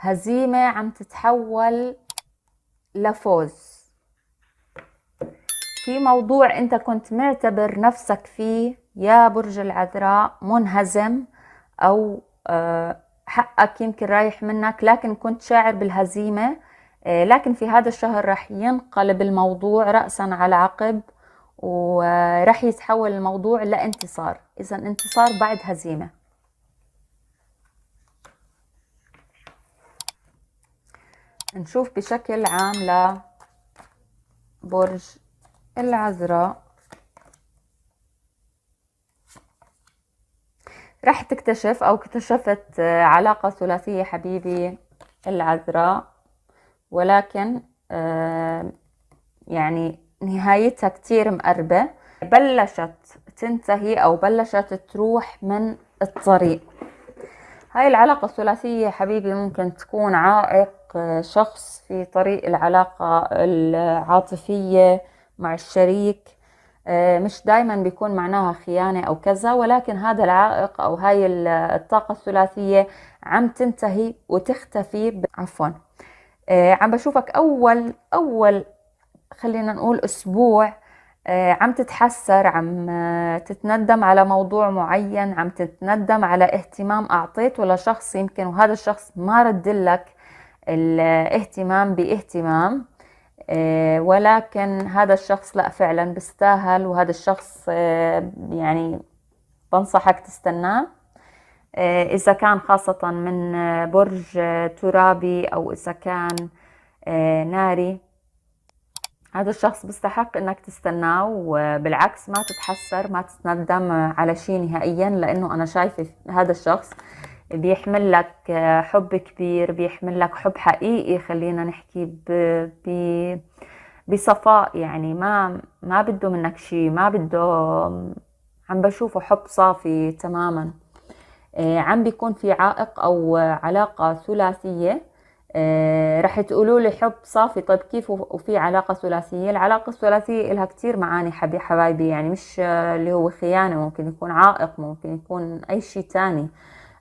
هزيمة عم تتحول لفوز في موضوع انت كنت معتبر نفسك فيه يا برج العذراء منهزم او آه، حقك يمكن رايح منك لكن كنت شاعر بالهزيمة آه، لكن في هذا الشهر رح ينقلب الموضوع رأسا على عقب ورح آه، يتحول الموضوع لانتصار اذا انتصار بعد هزيمه نشوف بشكل عام لبرج العذراء رح تكتشف أو اكتشفت علاقة ثلاثية حبيبي العذراء ولكن آه، يعني نهايتها كتير مقربة بلشت تنتهي أو بلشت تروح من الطريق هاي العلاقة الثلاثية حبيبي ممكن تكون عائق شخص في طريق العلاقة العاطفية مع الشريك آه، مش دايما بيكون معناها خيانة أو كذا ولكن هذا العائق أو هاي الطاقة الثلاثية عم تنتهي وتختفي عفوا آه، عم بشوفك أول أول خلينا نقول أسبوع آه، عم تتحسر عم تتندم على موضوع معين عم تتندم على اهتمام أعطيته لشخص يمكن وهذا الشخص ما رد لك الاهتمام باهتمام آه، ولكن هذا الشخص لا فعلا بيستاهل وهذا الشخص آه، يعني بنصحك تستناه آه، إذا كان خاصة من برج ترابي أو إذا كان ناري هذا الشخص بيستحق انك تستناه وبالعكس ما تتحسر ما تتندم على شيء نهائيا لانه انا شايفه هذا الشخص بيحمل لك آه، حب كبير بيحمل لك حب حقيقي خلينا نحكي ب... ب... بصفاء يعني ما ما بده منك شيء ما بده عم بشوفه حب صافي تماما آه، عم بيكون في عائق او علاقه ثلاثيه آه، رح تقولوا لي حب صافي طيب كيف وفي علاقه ثلاثيه العلاقه الثلاثيه لها كثير معاني حبي حبايبي يعني مش اللي هو خيانه ممكن يكون عائق ممكن يكون اي شيء تاني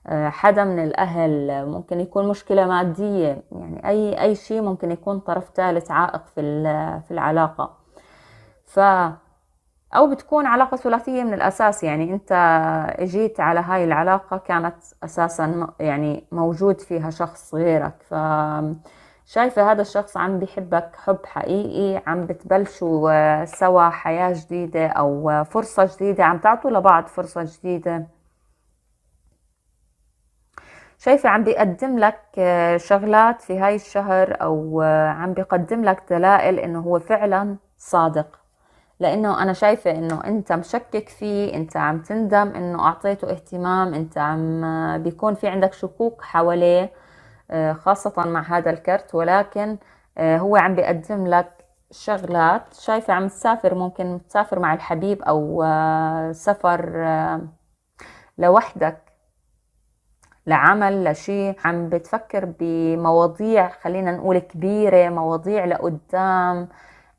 آه، حدا من الأهل ممكن يكون مشكلة مادية يعني أي أي شيء ممكن يكون طرف ثالث عائق في في العلاقة ف أو بتكون علاقة ثلاثية من الأساس يعني أنت جيت على هاي العلاقة كانت أساسا يعني موجود فيها شخص غيرك ف شايفة هذا الشخص عم بحبك حب حقيقي عم بتبلشوا آه، سوا حياة جديدة أو آه، فرصة جديدة عم تعطوا لبعض فرصة جديدة شايفة عم بيقدم لك آه، شغلات في هاي الشهر أو آه، عم بيقدم لك دلائل إنه هو فعلا صادق لأنه أنا شايفة إنه أنت مشكك فيه أنت عم تندم إنه أعطيته اهتمام أنت عم آه، بيكون في عندك شكوك حواليه خاصة مع هذا الكرت ولكن هو عم بيقدم لك شغلات شايفة عم تسافر ممكن تسافر مع الحبيب أو سفر لوحدك لعمل لشيء عم بتفكر بمواضيع خلينا نقول كبيرة مواضيع لقدام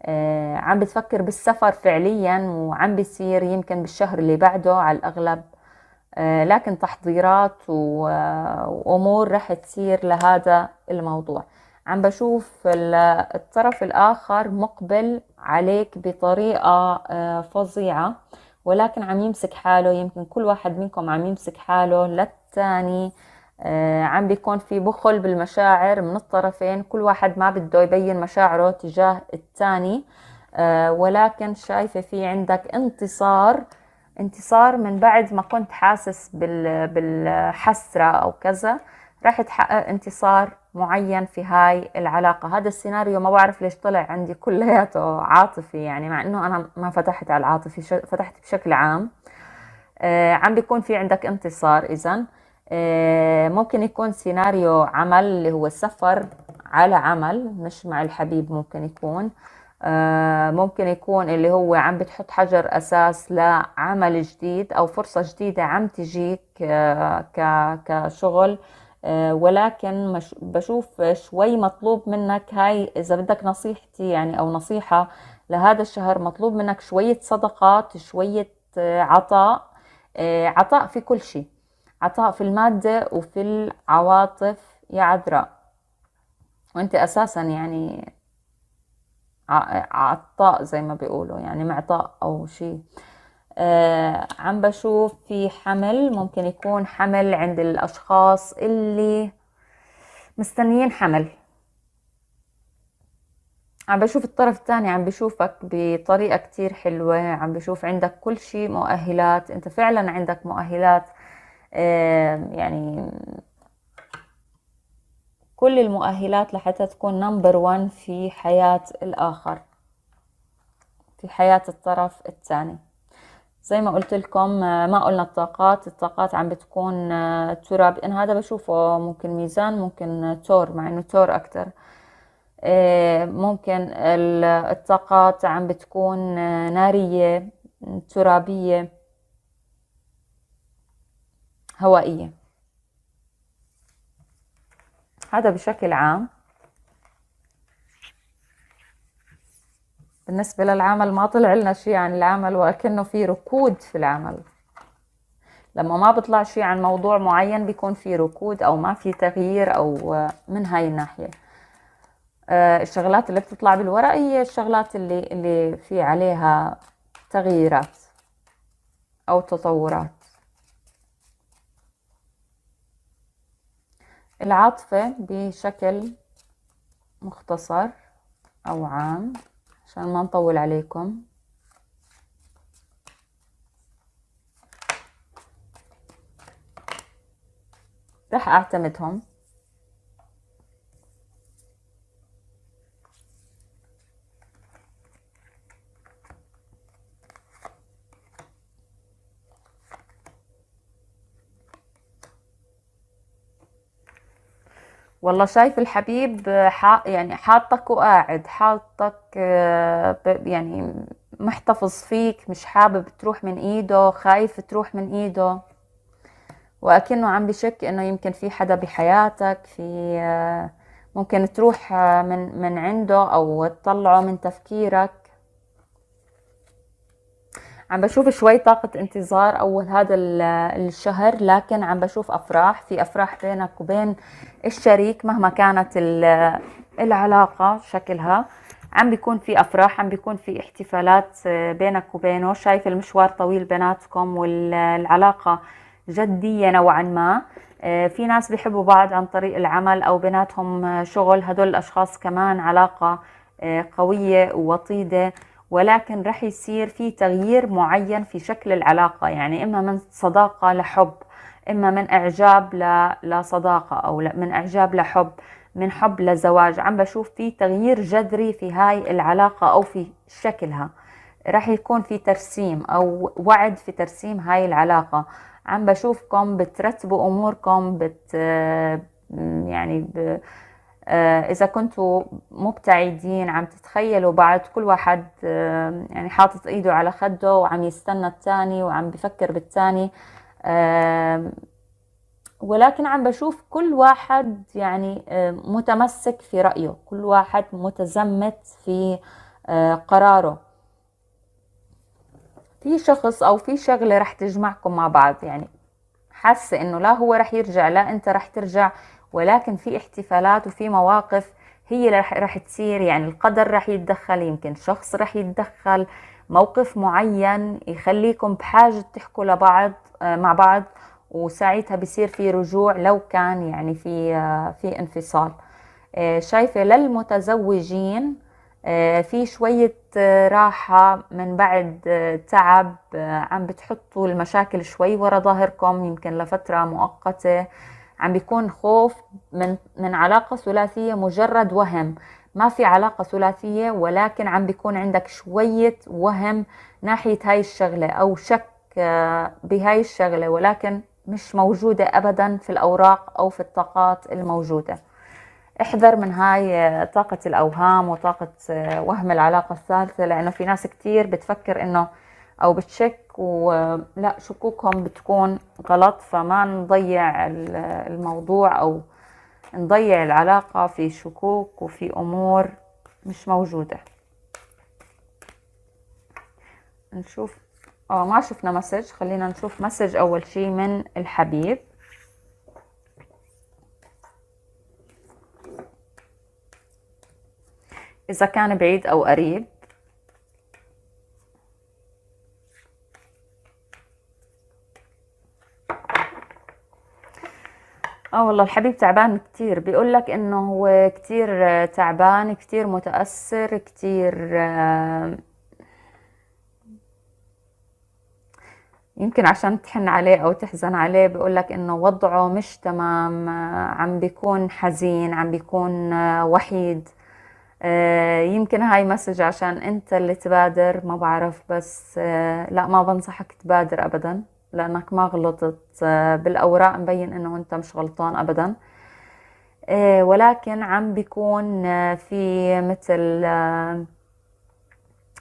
آه، عم بتفكر بالسفر فعليا وعم بيصير يمكن بالشهر اللي بعده على الأغلب آه، لكن تحضيرات وأمور رح تصير لهذا الموضوع عم بشوف الطرف الآخر مقبل عليك بطريقة آه، فظيعة ولكن عم يمسك حاله يمكن كل واحد منكم عم يمسك حاله للثاني آه، عم بيكون في بخل بالمشاعر من الطرفين كل واحد ما بده يبين مشاعره تجاه الثاني آه، ولكن شايفة في عندك انتصار انتصار من بعد ما كنت حاسس بالحسرة أو كذا راح تحقق انتصار معين في هاي العلاقة هذا السيناريو ما بعرف ليش طلع عندي كلياته عاطفي يعني مع انه انا ما فتحت على العاطفي فتحت بشكل عام آه عم بيكون في عندك انتصار اذا آه ممكن يكون سيناريو عمل اللي هو السفر على عمل مش مع الحبيب ممكن يكون آه ممكن يكون اللي هو عم بتحط حجر أساس لعمل جديد أو فرصة جديدة عم تجيك آه، كشغل آه، ولكن بشوف شوي مطلوب منك هاي إذا بدك نصيحتي يعني أو نصيحة لهذا الشهر مطلوب منك شوية صدقات شوية آه، عطاء آه، عطاء في كل شيء عطاء في المادة وفي العواطف يا عذراء وانت اساسا يعني عطاء زي ما بيقولوا يعني معطاء او شيء آه عم بشوف في حمل ممكن يكون حمل عند الأشخاص اللي مستنيين حمل عم بشوف الطرف الثاني عم بشوفك بطريقة كتير حلوة عم بشوف عندك كل شيء مؤهلات انت فعلا عندك مؤهلات يعني كل المؤهلات لحتى تكون نمبر ون في حياة الآخر في حياة الطرف الثاني زي ما قلت لكم آه، ما قلنا الطاقات الطاقات عم بتكون آه، تراب ان هذا بشوفه ممكن ميزان ممكن تور مع انه تور اكتر آه، ممكن الطاقات عم بتكون نارية ترابية هوائية هذا بشكل عام بالنسبة للعمل ما طلع لنا شيء عن العمل وكأنه في ركود في العمل لما ما بطلع شيء عن موضوع معين بيكون في ركود أو ما في تغيير أو آه، من هاي الناحية آه، الشغلات اللي بتطلع بالورق هي الشغلات اللي, اللي في عليها تغييرات أو تطورات العاطفة بشكل مختصر أو عام عشان ما نطول عليكم راح اعتمدهم والله شايف الحبيب آه، حا يعني حاطك وقاعد حاطك آه، يعني محتفظ فيك مش حابب تروح من ايده خايف تروح من ايده واكنه عم بشك انه يمكن في حدا بحياتك في آه، ممكن تروح من من عنده او تطلعه من تفكيرك عم بشوف شوي طاقة انتظار أول هذا الشهر لكن عم بشوف أفراح في أفراح بينك وبين الشريك مهما كانت العلاقة شكلها عم بيكون في أفراح عم بيكون في احتفالات آه، بينك وبينه شايف المشوار طويل بيناتكم والعلاقة جدية نوعا ما آه، في ناس بيحبوا بعض عن طريق العمل أو بيناتهم آه، شغل هدول الأشخاص كمان علاقة قوية ووطيدة ولكن رح يصير في تغيير معين في شكل العلاقة يعني إما من صداقة لحب إما من إعجاب لصداقة أو من إعجاب لحب من حب لزواج عم بشوف في تغيير جذري في هاي العلاقة أو في شكلها رح يكون في ترسيم أو وعد في ترسيم هاي العلاقة عم بشوفكم بترتبوا أموركم بت يعني ب... آه، إذا كنتوا مبتعدين عم تتخيلوا بعض كل واحد آه، يعني حاطط إيده على خده وعم يستنى الثاني وعم بفكر بالثاني آه، ولكن عم بشوف كل واحد يعني متمسك في رأيه كل واحد متزمت في قراره في شخص أو في شغلة رح تجمعكم مع بعض يعني حاسة إنه لا هو رح يرجع لا أنت رح ترجع ولكن في احتفالات وفي مواقف هي راح تصير يعني القدر راح يتدخل يمكن شخص راح يتدخل موقف معين يخليكم بحاجة تحكوا لبعض آه، مع بعض وساعتها بصير في رجوع لو كان يعني في آه، في انفصال آه، شايفة للمتزوجين في شوية راحة من بعد تعب عم بتحطوا المشاكل شوي ورا ظهركم يمكن لفترة مؤقتة عم بيكون خوف من من علاقه ثلاثيه مجرد وهم ما في علاقه ثلاثيه ولكن عم بيكون عندك شويه وهم ناحيه هاي الشغله او شك آه، بهاي الشغله ولكن مش موجوده ابدا في الاوراق او في الطاقات الموجوده احذر من هاي آه، طاقة الأوهام وطاقة آه، وهم العلاقة الثالثة لأنه في ناس كتير بتفكر إنه او بتشك ولا شكوكهم بتكون غلط فما نضيع الموضوع او نضيع العلاقة في شكوك وفي امور مش موجودة نشوف اه ما شفنا مسج خلينا نشوف مسج اول شي من الحبيب إذا كان بعيد أو قريب اه والله الحبيب تعبان كتير بيقول لك انه هو كتير آه، تعبان كتير متأثر كتير آه، يمكن عشان تحن عليه او تحزن عليه بيقول لك انه وضعه مش تمام آه، عم بيكون حزين عم بيكون وحيد يمكن هاي مسج عشان انت اللي تبادر ما بعرف بس لا ما بنصحك تبادر ابدا لأنك ما غلطت آه، بالأوراق مبين أنه أنت مش غلطان أبدا آه، ولكن عم بيكون آه، في مثل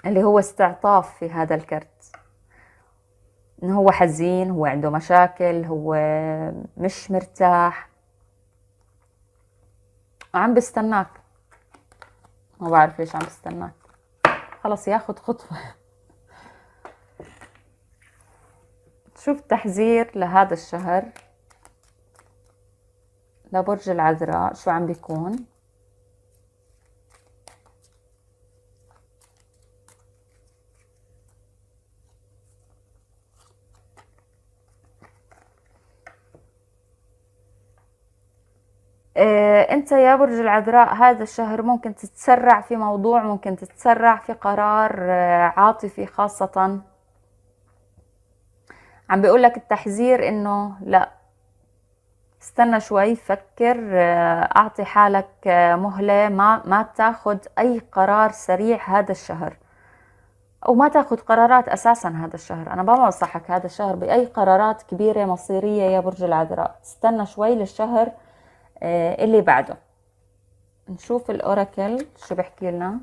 اللي هو استعطاف في هذا الكرت انه هو حزين هو عنده مشاكل هو مش مرتاح عم بستناك ما بعرف ليش عم بستناك خلص ياخد خطوة شوف تحذير لهذا الشهر لبرج العذراء شو عم بيكون إيه، انت يا برج العذراء هذا الشهر ممكن تتسرع في موضوع ممكن تتسرع في قرار آه، عاطفي خاصه عم بيقول لك التحذير انه لا استنى شوي فكر آه، اعطي حالك آه، مهله ما ما تاخذ اي قرار سريع هذا الشهر او ما تاخذ قرارات اساسا هذا الشهر انا ما بنصحك هذا الشهر باي قرارات كبيره مصيريه يا برج العذراء استنى شوي للشهر آه، اللي بعده نشوف الاوراكل شو بحكي لنا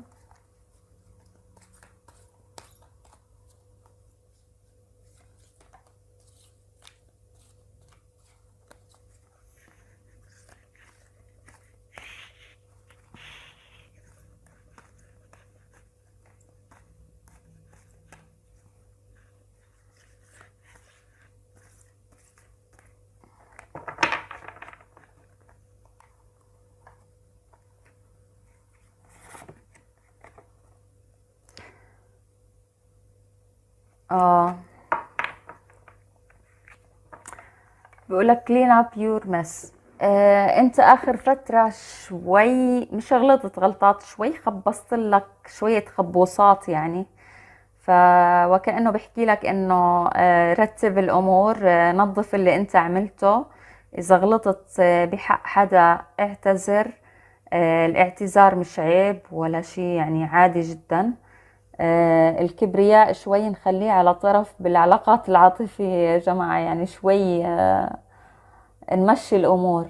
اه بيقول لك كلين اب يور مس آه، انت اخر فتره شوي مش غلطت غلطات شوي خبصت لك شويه خبوصات يعني ف وكانه بحكي لك انه آه، رتب الامور آه، نظف اللي انت عملته اذا غلطت آه، بحق حدا اعتذر الاعتذار مش عيب ولا شيء يعني عادي جدا آه، الكبرياء شوي نخليه على طرف بالعلاقات العاطفية يا جماعة يعني شوي آه، نمشي الأمور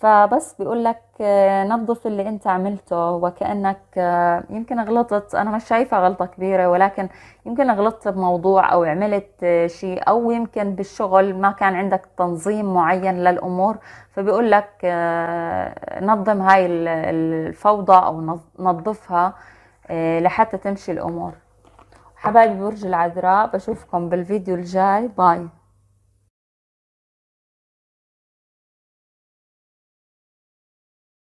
فبس بيقول لك آه، نظف اللي انت عملته وكانك يمكن غلطت انا مش شايفه غلطه كبيره ولكن يمكن غلطت بموضوع او عملت شيء او يمكن بالشغل ما كان عندك تنظيم معين للامور فبيقول لك نظم هاي الفوضى او نظفها آه، لحتى تمشي الأمور حبايبي برج العذراء بشوفكم بالفيديو الجاي باي